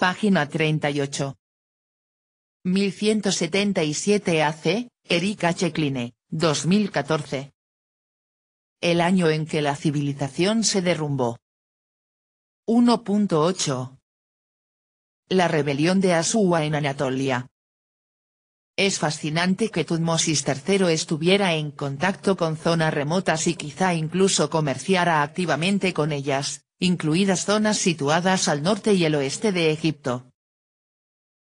Página 38. 1177 AC, Erika Chekline, 2014. El año en que la civilización se derrumbó. 1.8. La rebelión de Asua en Anatolia. Es fascinante que Tutmosis III estuviera en contacto con zonas remotas y quizá incluso comerciara activamente con ellas, incluidas zonas situadas al norte y el oeste de Egipto.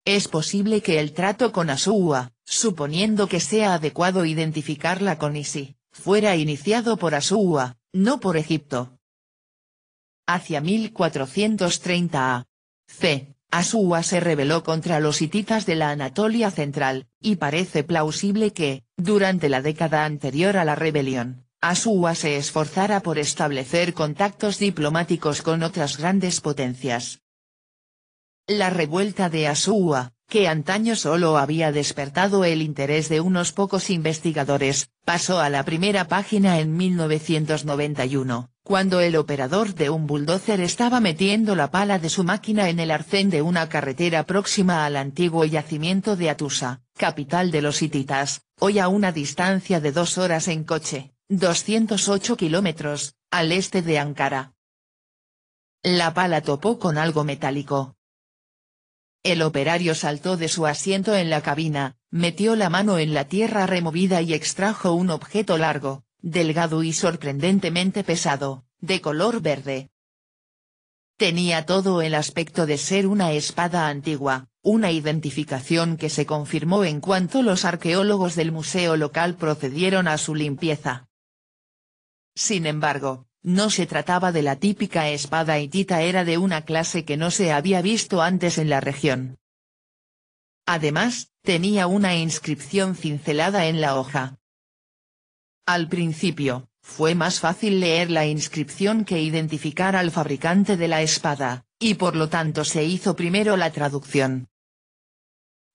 Es posible que el trato con Asúa, suponiendo que sea adecuado identificarla con Isi, fuera iniciado por Asúa, no por Egipto. Hacia 1430 a. C. Asúa se rebeló contra los hititas de la Anatolia central, y parece plausible que, durante la década anterior a la rebelión, Asua se esforzara por establecer contactos diplomáticos con otras grandes potencias. La revuelta de Asuwa, que antaño solo había despertado el interés de unos pocos investigadores, pasó a la primera página en 1991, cuando el operador de un bulldozer estaba metiendo la pala de su máquina en el arcén de una carretera próxima al antiguo yacimiento de Atusa, capital de los hititas, hoy a una distancia de dos horas en coche. 208 kilómetros, al este de Ankara. La pala topó con algo metálico. El operario saltó de su asiento en la cabina, metió la mano en la tierra removida y extrajo un objeto largo, delgado y sorprendentemente pesado, de color verde. Tenía todo el aspecto de ser una espada antigua, una identificación que se confirmó en cuanto los arqueólogos del museo local procedieron a su limpieza. Sin embargo, no se trataba de la típica espada hitita era de una clase que no se había visto antes en la región. Además, tenía una inscripción cincelada en la hoja. Al principio, fue más fácil leer la inscripción que identificar al fabricante de la espada, y por lo tanto se hizo primero la traducción.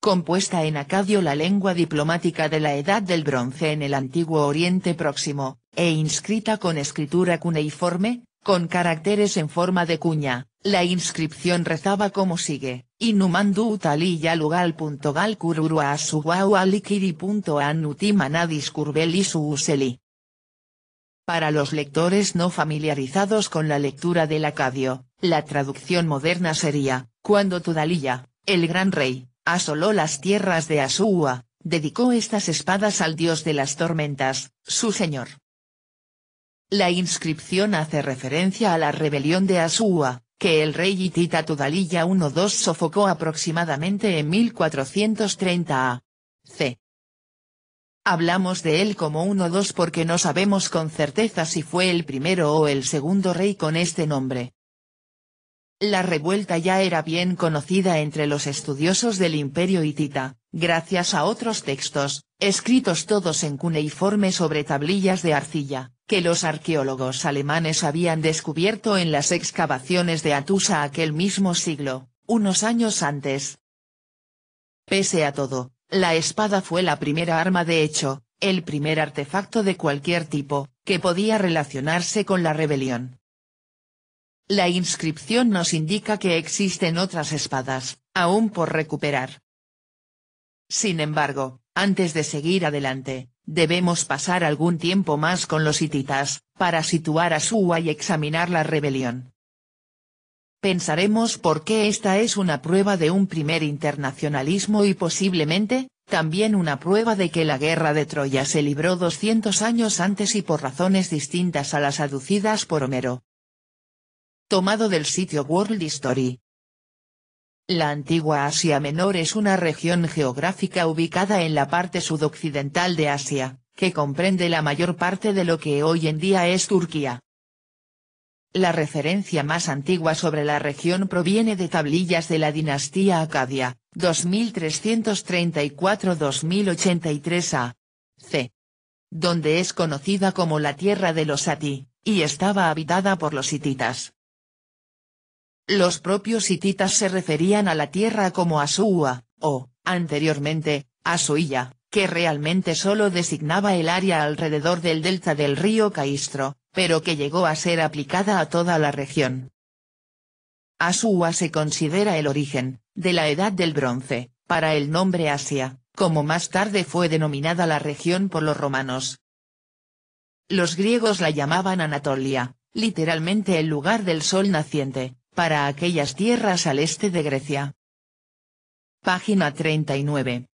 Compuesta en acadio la lengua diplomática de la Edad del Bronce en el antiguo Oriente Próximo, e inscrita con escritura cuneiforme, con caracteres en forma de cuña. La inscripción rezaba como sigue, Inumandu utaliya lugal punto gal Para los lectores no familiarizados con la lectura del acadio, la traducción moderna sería, cuando Tudalilla, el gran rey, asoló las tierras de Asúa, dedicó estas espadas al dios de las tormentas, su señor, la inscripción hace referencia a la rebelión de Asúa, que el rey hitita Tudalilla I II sofocó aproximadamente en 1430 a. c. Hablamos de él como 1-2 porque no sabemos con certeza si fue el primero o el segundo rey con este nombre. La revuelta ya era bien conocida entre los estudiosos del imperio hitita gracias a otros textos, escritos todos en cuneiforme sobre tablillas de arcilla, que los arqueólogos alemanes habían descubierto en las excavaciones de Atusa aquel mismo siglo, unos años antes. Pese a todo, la espada fue la primera arma de hecho, el primer artefacto de cualquier tipo, que podía relacionarse con la rebelión. La inscripción nos indica que existen otras espadas, aún por recuperar, sin embargo, antes de seguir adelante, debemos pasar algún tiempo más con los hititas, para situar a Suwa y examinar la rebelión. Pensaremos por qué esta es una prueba de un primer internacionalismo y posiblemente, también una prueba de que la guerra de Troya se libró 200 años antes y por razones distintas a las aducidas por Homero. Tomado del sitio World History, la antigua Asia Menor es una región geográfica ubicada en la parte sudoccidental de Asia, que comprende la mayor parte de lo que hoy en día es Turquía. La referencia más antigua sobre la región proviene de tablillas de la dinastía Acadia, 2334-2083 a. c. Donde es conocida como la tierra de los Ati, y estaba habitada por los hititas. Los propios hititas se referían a la tierra como Asúa, o, anteriormente, Asuilla, que realmente solo designaba el área alrededor del delta del río Caistro, pero que llegó a ser aplicada a toda la región. Asúa se considera el origen, de la Edad del Bronce, para el nombre Asia, como más tarde fue denominada la región por los romanos. Los griegos la llamaban Anatolia, literalmente el lugar del sol naciente, para aquellas tierras al este de Grecia. Página 39.